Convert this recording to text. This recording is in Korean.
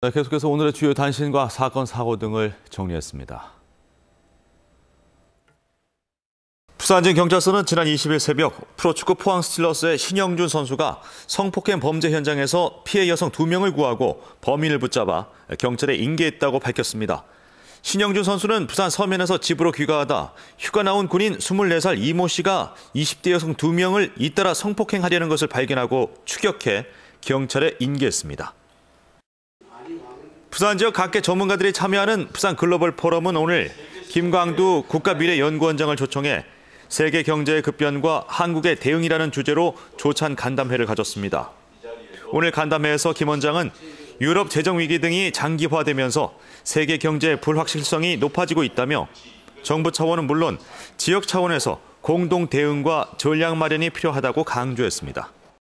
네, 계속해서 오늘의 주요 단신과 사건, 사고 등을 정리했습니다. 부산진경찰서는 지난 20일 새벽 프로축구 포항 스틸러스의 신영준 선수가 성폭행 범죄 현장에서 피해 여성 2명을 구하고 범인을 붙잡아 경찰에 인계했다고 밝혔습니다. 신영준 선수는 부산 서면에서 집으로 귀가하다 휴가 나온 군인 24살 이모 씨가 20대 여성 2명을 잇따라 성폭행하려는 것을 발견하고 추격해 경찰에 인계했습니다. 부산 지역 각계 전문가들이 참여하는 부산 글로벌 포럼은 오늘 김광두 국가미래연구원장을 초청해 세계 경제의 급변과 한국의 대응이라는 주제로 조찬 간담회를 가졌습니다. 오늘 간담회에서 김 원장은 유럽 재정 위기 등이 장기화되면서 세계 경제의 불확실성이 높아지고 있다며 정부 차원은 물론 지역 차원에서 공동 대응과 전략 마련이 필요하다고 강조했습니다.